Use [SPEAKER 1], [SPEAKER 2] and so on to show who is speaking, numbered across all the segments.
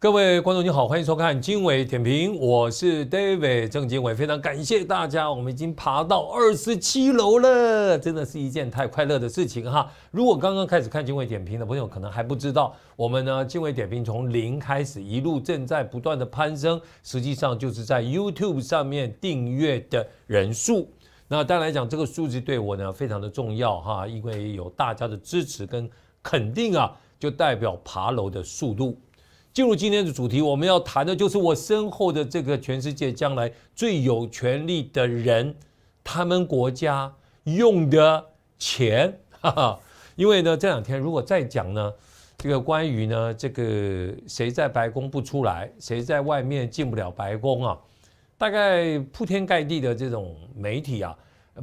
[SPEAKER 1] 各位观众，你好，欢迎收看经纬点评，我是 David 郑经纬，非常感谢大家，我们已经爬到二十七楼了，真的是一件太快乐的事情哈。如果刚刚开始看经纬点评的朋友，可能还不知道，我们呢，经纬点评从零开始，一路正在不断的攀升，实际上就是在 YouTube 上面订阅的人数。那当然来讲，这个数字对我呢非常的重要哈，因为有大家的支持跟肯定啊，就代表爬楼的速度。进入今天的主题，我们要谈的就是我身后的这个全世界将来最有权力的人，他们国家用的钱，哈哈。因为呢，这两天如果再讲呢，这个关于呢，这个谁在白宫不出来，谁在外面进不了白宫啊，大概铺天盖地的这种媒体啊，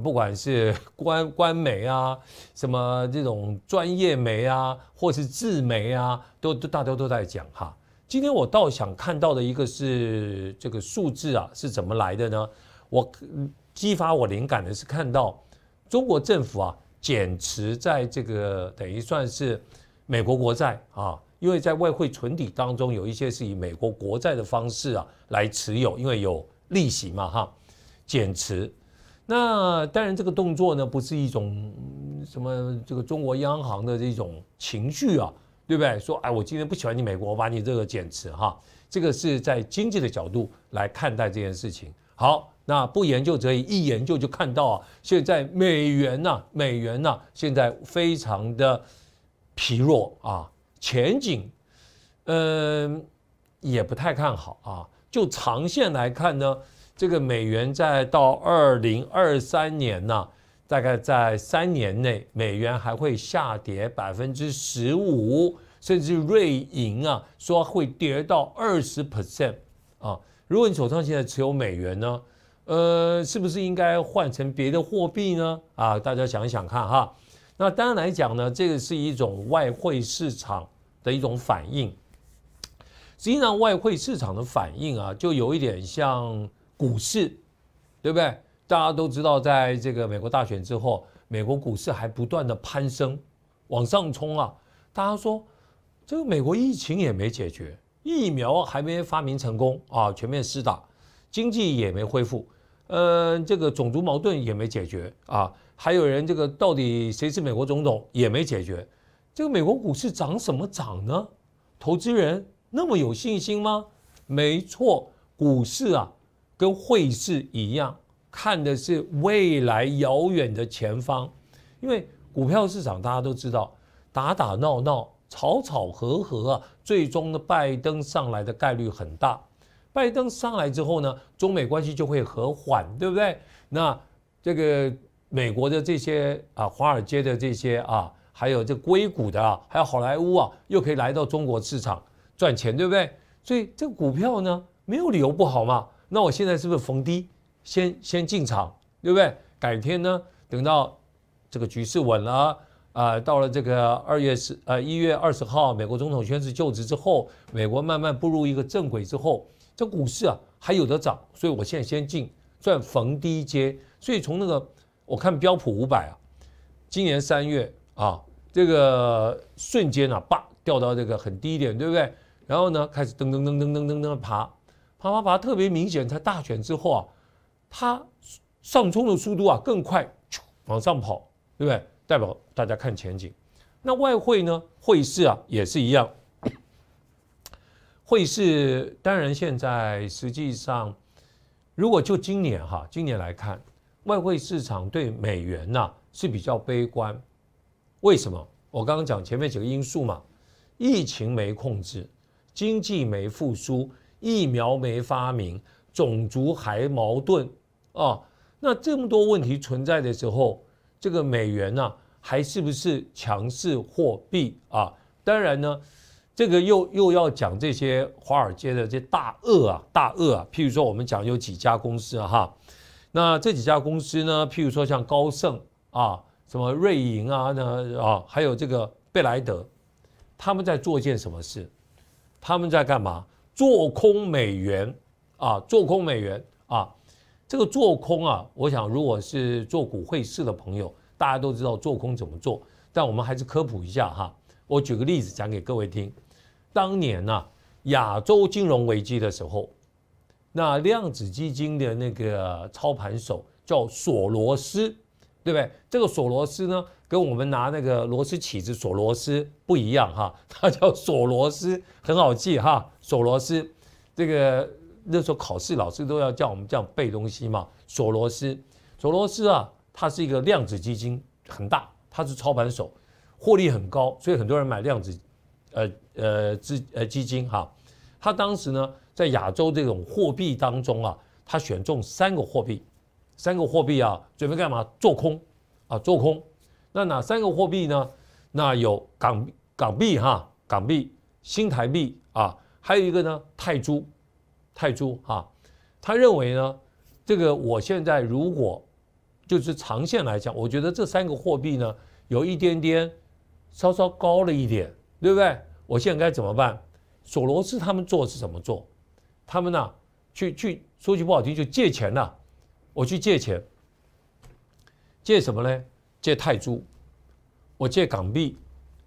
[SPEAKER 1] 不管是官官媒啊，什么这种专业媒啊，或是自媒啊，都都大家都在讲哈。今天我倒想看到的一个是这个数字啊是怎么来的呢？我激发我灵感的是看到中国政府啊减持在这个等于算是美国国债啊，因为在外汇存底当中有一些是以美国国债的方式啊来持有，因为有利息嘛哈，减持。那当然这个动作呢不是一种什么这个中国央行的这种情绪啊。对不对？说哎，我今天不喜欢你美国，我把你这个减持哈。这个是在经济的角度来看待这件事情。好，那不研究则一，一研究就看到啊，现在美元呐，美元呐，现在非常的疲弱啊，前景，呃，也不太看好啊。就长线来看呢，这个美元在到二零二三年呢。大概在三年内，美元还会下跌百分之十五，甚至瑞银啊说会跌到二十 percent 啊。如果你手上现在持有美元呢，呃，是不是应该换成别的货币呢？啊，大家想一想看哈。那当然来讲呢，这个是一种外汇市场的一种反应。实际上，外汇市场的反应啊，就有一点像股市，对不对？大家都知道，在这个美国大选之后，美国股市还不断的攀升，往上冲啊！大家说，这个美国疫情也没解决，疫苗还没发明成功啊，全面施打，经济也没恢复，呃，这个种族矛盾也没解决啊，还有人这个到底谁是美国总统也没解决，这个美国股市涨什么涨呢？投资人那么有信心吗？没错，股市啊，跟汇市一样。看的是未来遥远的前方，因为股票市场大家都知道，打打闹闹、吵吵和和啊，最终呢，拜登上来的概率很大。拜登上来之后呢，中美关系就会和缓，对不对？那这个美国的这些啊，华尔街的这些啊，还有这硅谷的啊，还有好莱坞啊，又可以来到中国市场赚钱，对不对？所以这个股票呢，没有理由不好嘛。那我现在是不是逢低？先先进场，对不对？改天呢，等到这个局势稳了，啊，到了这个二月十，呃，一月二十号，美国总统宣誓就职之后，美国慢慢步入一个正轨之后，这股市啊还有得涨，所以我现在先进赚逢低阶。所以从那个我看标普五百啊，今年三月啊，这个瞬间啊，叭掉到这个很低点，对不对？然后呢，开始噔噔噔噔噔噔噔爬，爬爬爬，特别明显，它大选之后啊。它上冲的速度啊更快，往上跑，对不对？代表大家看前景。那外汇呢？汇市啊也是一样。汇市当然现在实际上，如果就今年哈，今年来看，外汇市场对美元呐是比较悲观。为什么？我刚刚讲前面几个因素嘛：疫情没控制，经济没复苏，疫苗没发明，种族还矛盾。哦，那这么多问题存在的时候，这个美元呢，还是不是强势货币啊？当然呢，这个又又要讲这些华尔街的这大鳄啊，大鳄啊，譬如说我们讲有几家公司啊哈，那这几家公司呢，譬如说像高盛啊，什么瑞银啊，那啊，还有这个贝莱德，他们在做件什么事？他们在干嘛？做空美元啊，做空美元啊。这个做空啊，我想如果是做股汇市的朋友，大家都知道做空怎么做，但我们还是科普一下哈。我举个例子讲给各位听，当年呐亚洲金融危机的时候，那量子基金的那个操盘手叫索罗斯，对不对？这个索罗斯呢，跟我们拿那个螺丝起子索罗斯不一样哈，他叫索罗斯，很好记哈，索罗斯，这个。那时候考试老师都要叫我们这样背东西嘛。索罗斯，索罗斯啊，他是一个量子基金很大，他是操盘手，获利很高，所以很多人买量子，呃呃资呃基金哈。他当时呢，在亚洲这种货币当中啊，他选中三个货币，三个货币啊，准备干嘛？做空啊，做空。那哪三个货币呢？那有港港币哈，港币、新台币啊，还有一个呢，泰铢。泰铢哈，他认为呢，这个我现在如果就是长线来讲，我觉得这三个货币呢有一点点稍稍高了一点，对不对？我现在该怎么办？索罗斯他们做是怎么做？他们呢去去说句不好听，就借钱了。我去借钱，借什么呢？借泰铢，我借港币，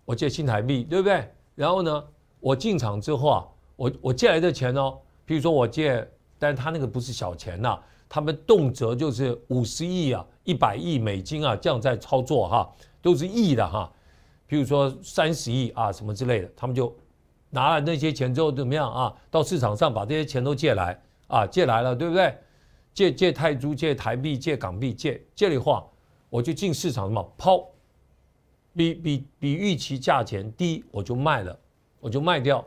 [SPEAKER 1] 我借新台币，对不对？然后呢，我进场之后啊，我我借来的钱哦。比如说，我借，但是他那个不是小钱呐，他们动辄就是五十亿啊、一百亿美金啊，这样在操作哈，都是亿的哈。比如说三十亿啊什么之类的，他们就拿了那些钱之后怎么样啊？到市场上把这些钱都借来啊，借来了对不对？借借泰铢、借台币、借港币、借以后、话，我就进市场嘛，抛比比比预期价钱低，我就卖了，我就卖掉，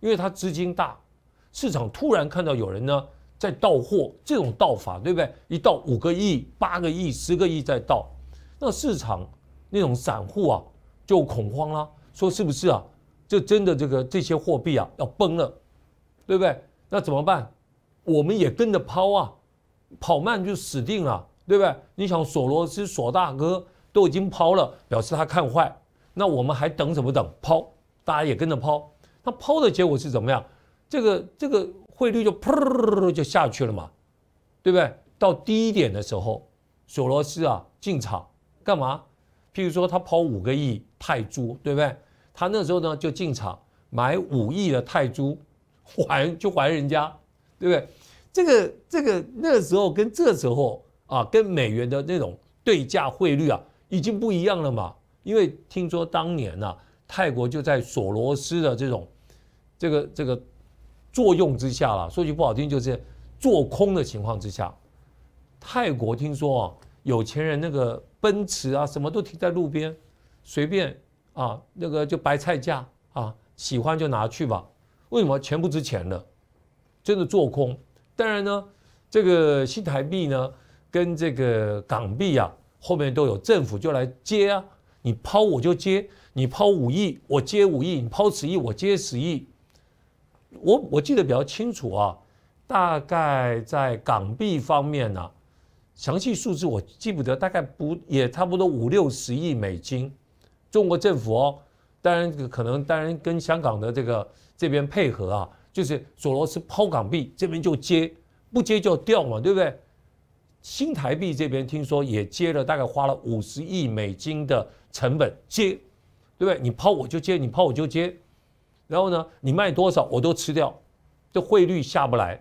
[SPEAKER 1] 因为他资金大。市场突然看到有人呢在倒货，这种倒法对不对？一倒五个亿、八个亿、十个亿再倒，那市场那种散户啊就恐慌了。说是不是啊？这真的这个这些货币啊要崩了，对不对？那怎么办？我们也跟着抛啊，跑慢就死定了，对不对？你想索罗斯索大哥都已经抛了，表示他看坏，那我们还等什么等？抛，大家也跟着抛，那抛的结果是怎么样？这个这个汇率就噗就下去了嘛，对不对？到低一点的时候，索罗斯啊进场干嘛？譬如说他抛五个亿泰铢，对不对？他那时候呢就进场买五亿的泰铢，还就还人家，对不对？这个这个那时候跟这时候啊，跟美元的那种对价汇率啊，已经不一样了嘛。因为听说当年呢，泰国就在索罗斯的这种这个这个。作用之下啦，说句不好听就是做空的情况之下，泰国听说啊，有钱人那个奔驰啊，什么都停在路边，随便啊，那个就白菜价啊，喜欢就拿去吧。为什么钱不值钱了？真的做空。当然呢，这个新台币呢，跟这个港币啊，后面都有政府就来接啊，你抛我就接，你抛五亿我接五亿，你抛十亿我接十亿。我我记得比较清楚啊，大概在港币方面呢，详细数字我记不得，大概不也差不多五六十亿美金。中国政府哦，当然可能当然跟香港的这个这边配合啊，就是索罗斯抛港币，这边就接，不接就掉嘛，对不对？新台币这边听说也接了，大概花了五十亿美金的成本接，对不对？你抛我就接，你抛我就接。然后呢，你卖多少我都吃掉，这汇率下不来。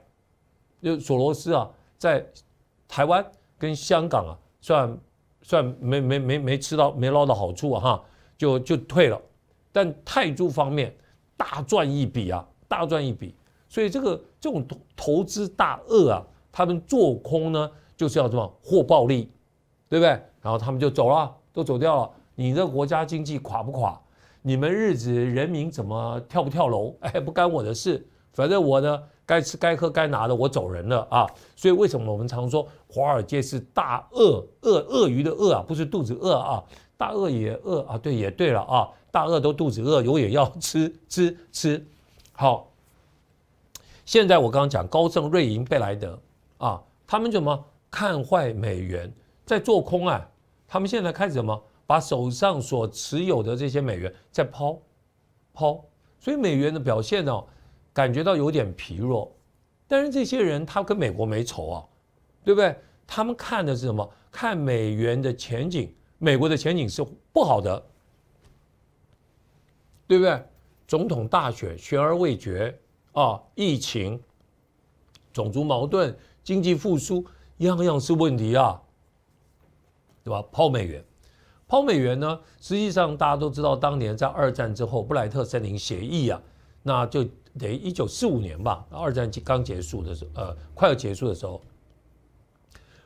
[SPEAKER 1] 就索罗斯啊，在台湾跟香港啊，算算没没没没吃到没捞到好处哈，就就退了。但泰铢方面大赚一笔啊，大赚一笔。所以这个这种投资大鳄啊，他们做空呢就是要什么获暴利，对不对？然后他们就走了，都走掉了。你的国家经济垮不垮？你们日子人民怎么跳不跳楼？哎，不干我的事，反正我呢该吃该喝该拿的，我走人了啊！所以为什么我们常说华尔街是大鳄鳄鳄鱼的鳄啊，不是肚子饿啊，大鳄也饿啊？对，也对了啊，大鳄都肚子饿，永也要吃吃吃。好，现在我刚刚讲高盛、瑞银、贝莱德啊，他们怎么看坏美元，在做空啊？他们现在开始什么？把手上所持有的这些美元在抛，抛，所以美元的表现呢，感觉到有点疲弱。但是这些人他跟美国没仇啊，对不对？他们看的是什么？看美元的前景，美国的前景是不好的，对不对？总统大选悬而未决啊，疫情、种族矛盾、经济复苏，样样是问题啊，对吧？抛美元。抛美元呢？实际上大家都知道，当年在二战之后，布莱特森林协议啊，那就等于一九四五年吧。二战刚结束的时候，呃，快要结束的时候，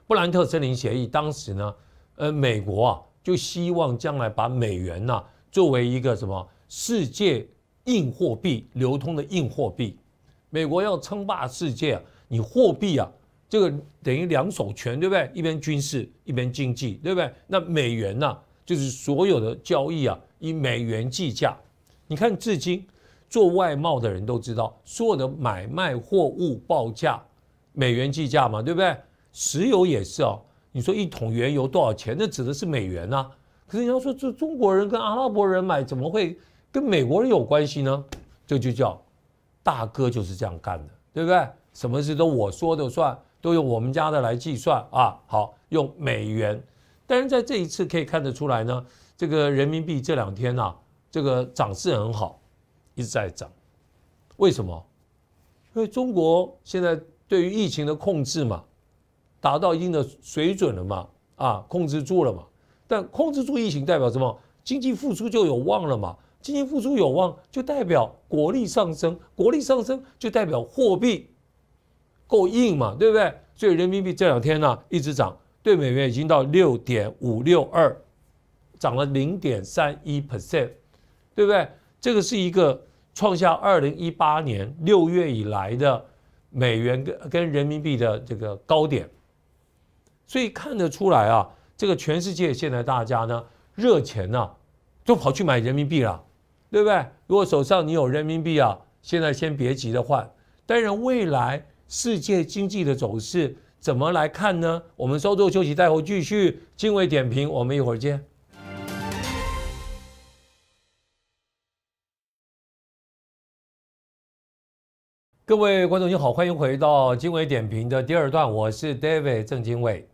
[SPEAKER 1] 布兰特森林协议，当时呢，呃，美国啊，就希望将来把美元呢作为一个什么世界硬货币流通的硬货币。美国要称霸世界，你货币啊，这个等于两手权，对不对？一边军事，一边经济，对不对？那美元呢？就是所有的交易啊，以美元计价。你看，至今做外贸的人都知道，所有的买卖货物报价美元计价嘛，对不对？石油也是哦，你说一桶原油多少钱？那指的是美元呐。可是你要说，这中国人跟阿拉伯人买，怎么会跟美国人有关系呢？这就叫大哥就是这样干的，对不对？什么事都我说的算，都用我们家的来计算啊。好，用美元。但是在这一次可以看得出来呢，这个人民币这两天啊，这个涨势很好，一直在涨。为什么？因为中国现在对于疫情的控制嘛，达到一定的水准了嘛，啊，控制住了嘛。但控制住疫情代表什么？经济复苏就有望了嘛。经济复苏有望，就代表国力上升。国力上升，就代表货币够硬嘛，对不对？所以人民币这两天呢，一直涨。对美元已经到六点五六二，涨了零点三一 percent，对不对？这个是一个创下二零一八年六月以来的美元跟跟人民币的这个高点，所以看得出来啊，这个全世界现在大家呢热钱呢，都跑去买人民币了，对不对？如果手上你有人民币啊，现在先别急着换，当然未来世界经济的走势。怎么来看呢？我们稍作休息，待会继续《经纬点评》，我们一会儿见。各位观众，您好，欢迎回到《经纬点评》的第二段，我是 David 郑经纬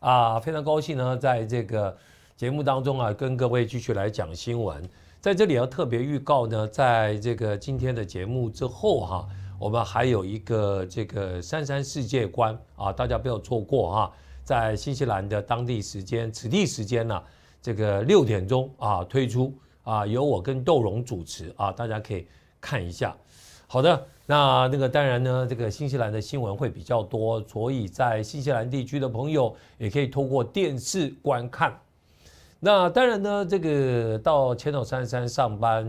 [SPEAKER 1] 啊，非常高兴呢，在这个节目当中啊，跟各位继续来讲新闻。在这里要特别预告呢，在这个今天的节目之后哈。我们还有一个这个三山世界观啊，大家不要错过哈！在新西兰的当地时间、此地时间呢，这个六点钟啊推出啊，由我跟窦荣主持啊，大家可以看一下。好的，那那个当然呢，这个新西兰的新闻会比较多，所以在新西兰地区的朋友也可以透过电视观看。那当然呢，这个到千岛三山上班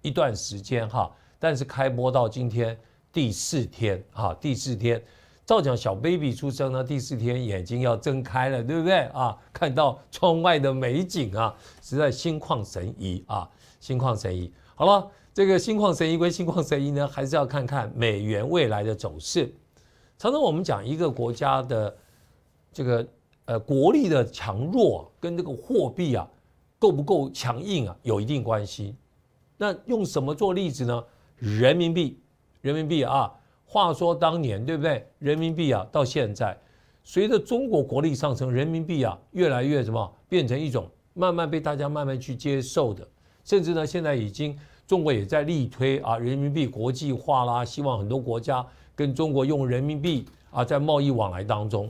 [SPEAKER 1] 一段时间哈，但是开播到今天。第四天啊，第四天，照讲小 baby 出生呢，第四天眼睛要睁开了，对不对啊？看到窗外的美景啊，实在心旷神怡啊，心旷神怡。好了，这个心旷神怡归心旷神怡呢，还是要看看美元未来的走势。常常我们讲一个国家的这个呃国力的强弱跟这个货币啊够不够强硬啊有一定关系。那用什么做例子呢？人民币。人民币啊，话说当年对不对？人民币啊，到现在，随着中国国力上升，人民币啊，越来越什么，变成一种慢慢被大家慢慢去接受的。甚至呢，现在已经中国也在力推啊，人民币国际化啦，希望很多国家跟中国用人民币啊，在贸易往来当中，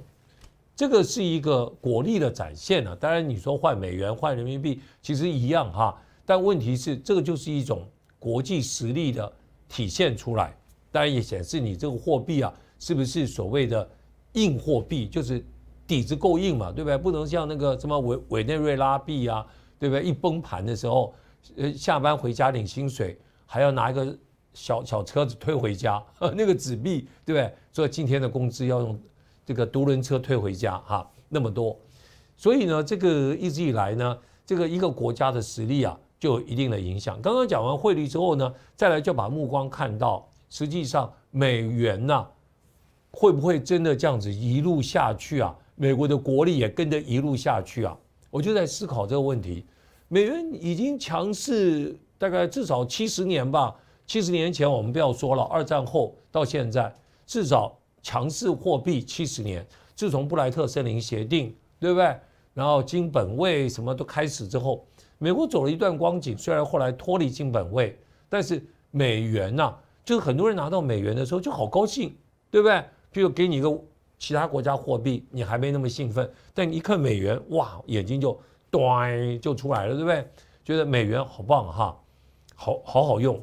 [SPEAKER 1] 这个是一个国力的展现呢。当然，你说换美元换人民币其实一样哈，但问题是这个就是一种国际实力的体现出来。当然也显示你这个货币啊，是不是所谓的硬货币，就是底子够硬嘛，对不对？不能像那个什么委委内瑞拉币啊，对不对？一崩盘的时候，呃，下班回家领薪水还要拿一个小小车子推回家，那个纸币，对不对？所以今天的工资要用这个独轮车推回家哈，那么多。所以呢，这个一直以来呢，这个一个国家的实力啊，就有一定的影响。刚刚讲完汇率之后呢，再来就把目光看到。实际上，美元呐，会不会真的这样子一路下去啊？美国的国力也跟着一路下去啊？我就在思考这个问题。美元已经强势大概至少七十年吧。七十年前我们不要说了，二战后到现在至少强势货币七十年。自从布莱特森林协定，对不对？然后金本位什么都开始之后，美国走了一段光景，虽然后来脱离金本位，但是美元呐。就是很多人拿到美元的时候就好高兴，对不对？就给你一个其他国家货币，你还没那么兴奋，但一看美元，哇，眼睛就哆就出来了，对不对？觉得美元好棒哈，好好好用。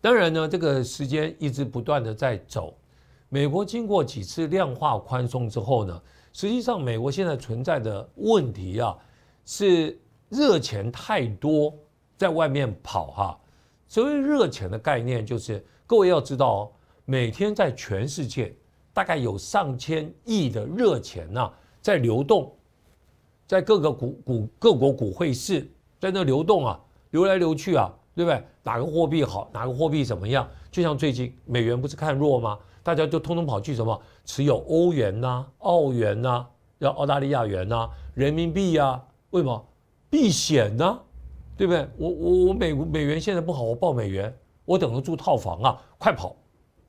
[SPEAKER 1] 当然呢，这个时间一直不断的在走。美国经过几次量化宽松之后呢，实际上美国现在存在的问题啊，是热钱太多，在外面跑哈。所谓热钱的概念，就是各位要知道哦，每天在全世界大概有上千亿的热钱呐在流动，在各个股股各国股汇市在那流动啊，流来流去啊，对不对？哪个货币好，哪个货币怎么样？就像最近美元不是看弱吗？大家就通通跑去什么持有欧元呐、澳元呐、要澳大利亚元呐、人民币呀？为什么避险呢？对不对？我我我美美元现在不好，我报美元，我等着住套房啊！快跑，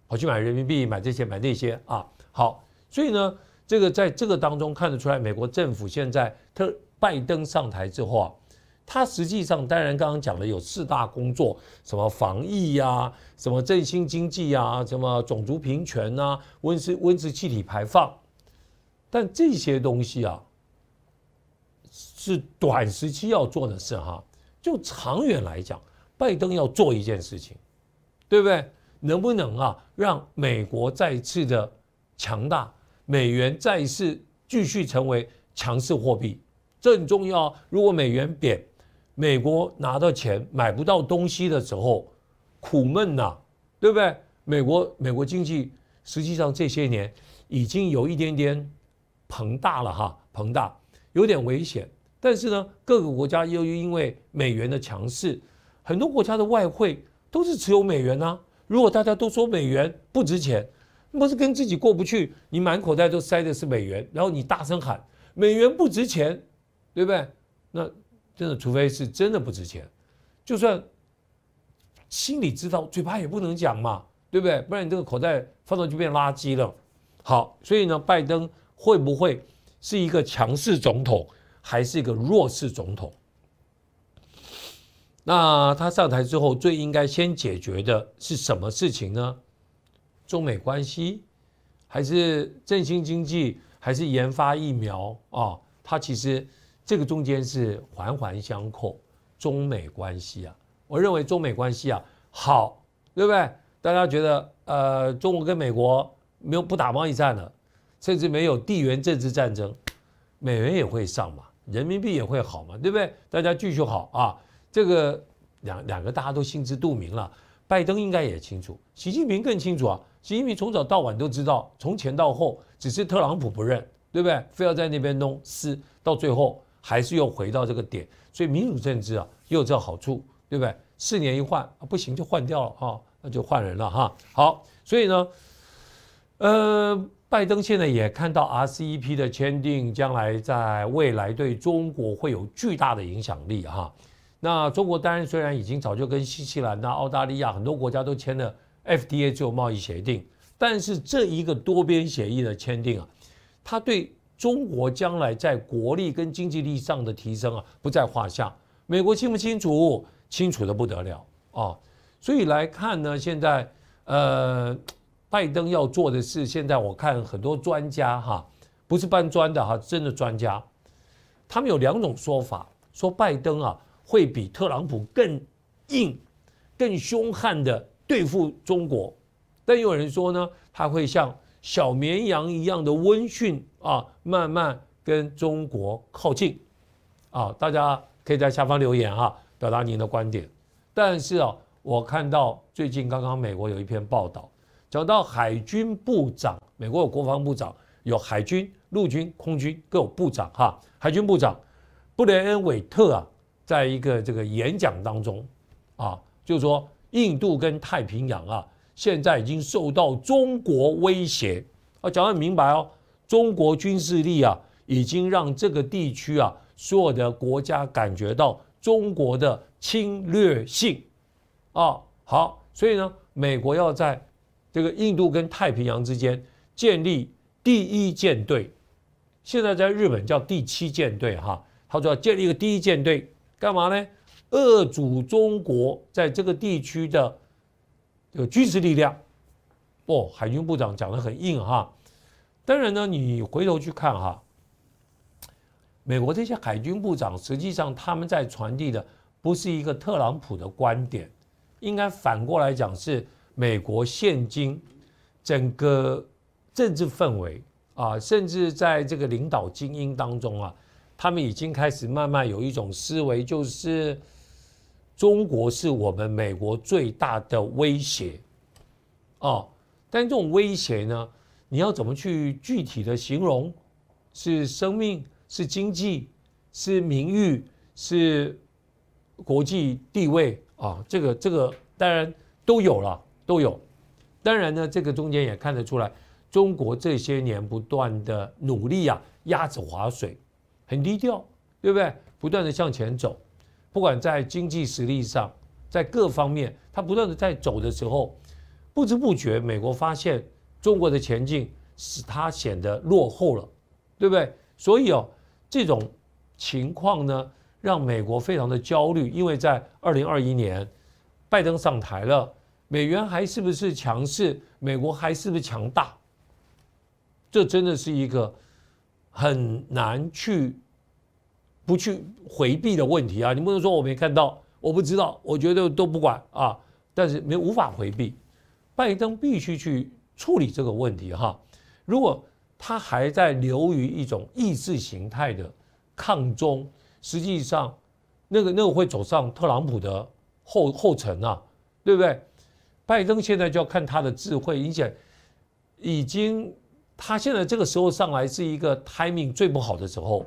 [SPEAKER 1] 我去买人民币，买这些买那些啊！好，所以呢，这个在这个当中看得出来，美国政府现在特拜登上台之后啊，他实际上当然刚刚讲了有四大工作，什么防疫呀，什么振兴经济啊，什么种族平权啊，温室温室气体排放，但这些东西啊，是短时期要做的事哈。就长远来讲，拜登要做一件事情，对不对？能不能啊，让美国再次的强大，美元再次继续成为强势货币，这很重要。如果美元贬，美国拿到钱买不到东西的时候，苦闷呐，对不对？美国美国经济实际上这些年已经有一点点膨大了哈，膨大有点危险。但是呢，各个国家又因为美元的强势，很多国家的外汇都是持有美元呢。如果大家都说美元不值钱，不是跟自己过不去？你满口袋都塞的是美元，然后你大声喊美元不值钱，对不对？那真的，除非是真的不值钱，就算心里知道，嘴巴也不能讲嘛，对不对？不然你这个口袋放到就变垃圾了。好，所以呢，拜登会不会是一个强势总统？还是一个弱势总统，那他上台之后最应该先解决的是什么事情呢？中美关系，还是振兴经济，还是研发疫苗啊？他其实这个中间是环环相扣。中美关系啊，我认为中美关系啊好，对不对？大家觉得呃，中国跟美国没有不打贸易战了，甚至没有地缘政治战争，美元也会上嘛？人民币也会好嘛，对不对？大家继续好啊，这个两两个大家都心知肚明了。拜登应该也清楚，习近平更清楚啊。习近平从早到晚都知道，从前到后，只是特朗普不认，对不对？非要在那边弄，是到最后还是又回到这个点。所以民主政治啊，又有这好处，对不对？四年一换，不行就换掉了啊，那就换人了哈。好，所以呢，呃。拜登现在也看到 RCEP 的签订，将来在未来对中国会有巨大的影响力哈。那中国当然虽然已经早就跟新西兰、那澳大利亚很多国家都签了 f d a 自由贸易协定，但是这一个多边协议的签订啊，它对中国将来在国力跟经济力上的提升啊，不在话下。美国清不清楚？清楚的不得了啊！所以来看呢，现在呃。拜登要做的是，现在我看很多专家哈，不是搬砖的哈，真的专家，他们有两种说法，说拜登啊会比特朗普更硬、更凶悍的对付中国，但有人说呢，他会像小绵羊一样的温驯啊，慢慢跟中国靠近啊。大家可以在下方留言啊，表达您的观点。但是啊，我看到最近刚刚美国有一篇报道。讲到海军部长，美国有国防部长，有海军、陆军、空军各有部长哈。海军部长布雷恩·韦特啊，在一个这个演讲当中啊，就说印度跟太平洋啊，现在已经受到中国威胁啊，讲得很明白哦。中国军事力啊，已经让这个地区啊所有的国家感觉到中国的侵略性啊。好，所以呢，美国要在这个印度跟太平洋之间建立第一舰队，现在在日本叫第七舰队哈，他说要建立一个第一舰队，干嘛呢？遏阻中国在这个地区的这个军事力量。哦，海军部长讲的很硬哈。当然呢，你回头去看哈，美国这些海军部长实际上他们在传递的不是一个特朗普的观点，应该反过来讲是。美国现今整个政治氛围啊，甚至在这个领导精英当中啊，他们已经开始慢慢有一种思维，就是中国是我们美国最大的威胁啊。但这种威胁呢，你要怎么去具体的形容？是生命？是经济？是名誉？是国际地位啊？这个这个当然都有了。都有，当然呢，这个中间也看得出来，中国这些年不断的努力啊，鸭子划水，很低调，对不对？不断的向前走，不管在经济实力上，在各方面，它不断的在走的时候，不知不觉，美国发现中国的前进使它显得落后了，对不对？所以哦，这种情况呢，让美国非常的焦虑，因为在二零二一年，拜登上台了。美元还是不是强势？美国还是不是强大？这真的是一个很难去不去回避的问题啊！你不能说我没看到，我不知道，我觉得都不管啊。但是没无法回避，拜登必须去处理这个问题哈。如果他还在流于一种意识形态的抗中，实际上那个那个会走上特朗普的后后尘啊，对不对？拜登现在就要看他的智慧，而且已经，他现在这个时候上来是一个 timing 最不好的时候，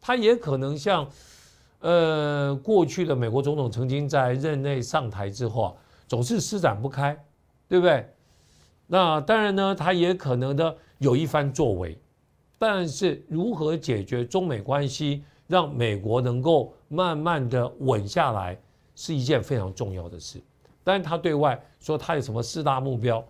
[SPEAKER 1] 他也可能像，呃，过去的美国总统曾经在任内上台之后啊，总是施展不开，对不对？那当然呢，他也可能的有一番作为，但是如何解决中美关系，让美国能够慢慢的稳下来，是一件非常重要的事。但是他对外说他有什么四大目标，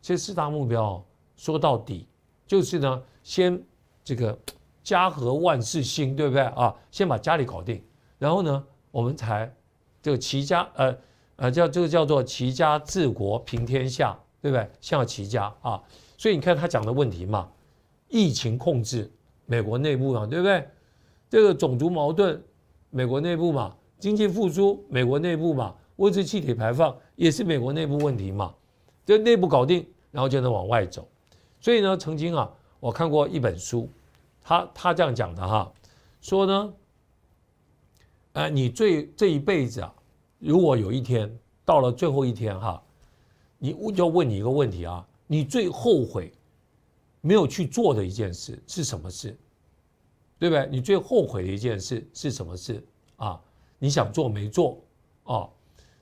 [SPEAKER 1] 这四大目标说到底就是呢，先这个家和万事兴，对不对啊？先把家里搞定，然后呢，我们才这个齐家，呃呃，叫这个叫做齐家治国平天下，对不对？先要齐家啊！所以你看他讲的问题嘛，疫情控制美国内部嘛，对不对？这个种族矛盾美国内部嘛，经济复苏美国内部嘛。温室气体排放也是美国内部问题嘛？这内部搞定，然后就能往外走。所以呢，曾经啊，我看过一本书，他他这样讲的哈，说呢，呃，你最这一辈子啊，如果有一天到了最后一天哈，你要问你一个问题啊，你最后悔没有去做的一件事是什么事？对不对？你最后悔的一件事是什么事啊？你想做没做啊？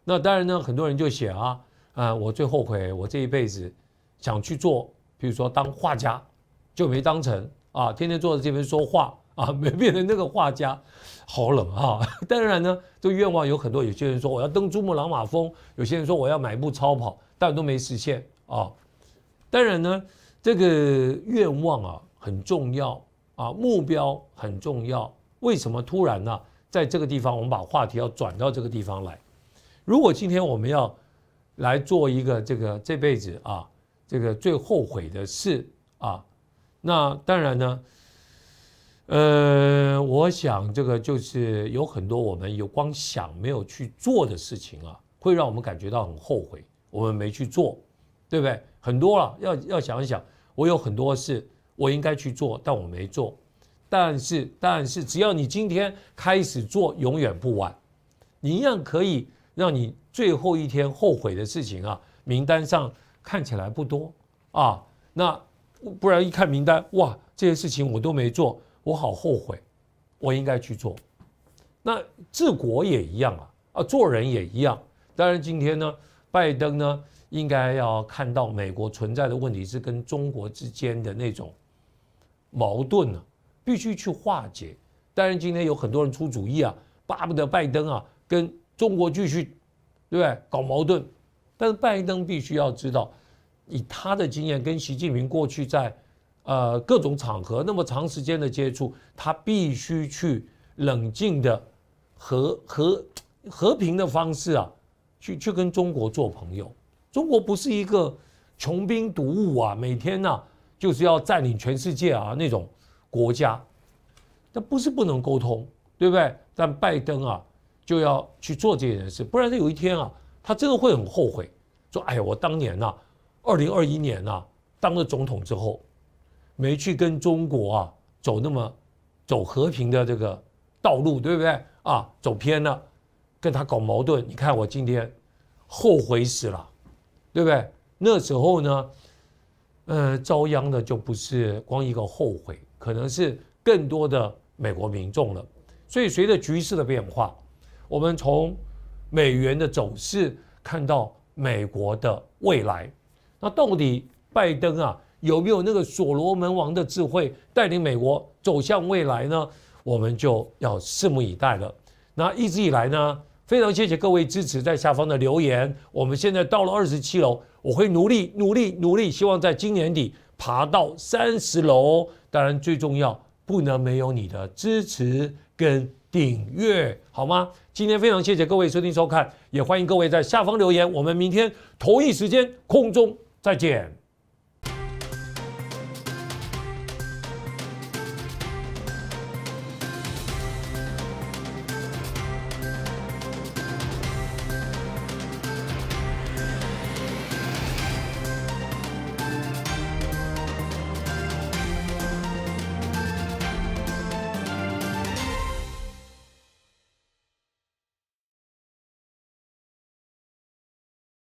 [SPEAKER 1] 那当然呢，很多人就写啊，啊，我最后悔，我这一辈子想去做，比如说当画家，就没当成啊，天天坐在这边说话啊，没 变成那个画家，好冷啊。当然呢，这愿望有很多，有些人说我要登珠穆朗玛峰，有些人说我要买部超跑，但都没实现啊。当然呢，这个愿望啊很重要啊，目标很重要。为什么突然呢？在这个地方，我们把话题要转到这个地方来。如果今天我们要来做一个这个这辈子啊，这个最后悔的事啊，那当然呢，呃，我想这个就是有很多我们有光想没有去做的事情啊，会让我们感觉到很后悔，我们没去做，对不对？很多了，要要想一想，我有很多事我应该去做，但我没做。但是，但是只要你今天开始做，永远不晚，你一样可以。让你最后一天后悔的事情啊，名单上看起来不多啊，那不然一看名单，哇，这些事情我都没做，我好后悔，我应该去做。那治国也一样啊，啊，做人也一样。当然，今天呢，拜登呢，应该要看到美国存在的问题是跟中国之间的那种矛盾呢，必须去化解。但是今天有很多人出主意啊，巴不得拜登啊跟。中国继续，对不对？搞矛盾，但是拜登必须要知道，以他的经验跟习近平过去在，呃各种场合那么长时间的接触，他必须去冷静的和 和和平的方式啊，去去跟中国做朋友。中国不是一个穷兵黩武啊，每天呢就是要占领全世界啊那种国家，那不是不能沟通，对不对？但拜登啊。就要去做这件事，不然他有一天啊，他真的会很后悔，说：“哎呀，我当年呐，二零二一年呐，当了总统之后，没去跟中国啊走那么走和平的这个道路，对不对？啊，走偏了，跟他搞矛盾。你看我今天后悔死了，对不对？那时候呢，呃，遭殃的就不是光一个后悔，可能是更多的美国民众了。所以随着局势的变化。”我们从美元的走势看到美国的未来，那到底拜登啊有没有那个所罗门王的智慧带领美国走向未来呢？我们就要拭目以待了。那一直以来呢，非常谢谢各位支持，在下方的留言。我们现在到了二十七楼，我会努力努力努力，希望在今年底爬到三十楼。当然，最重要不能没有你的支持跟。订阅好吗？今天非常谢谢各位收听收看，也欢迎各位在下方留言。我们明天同一时间空中再见。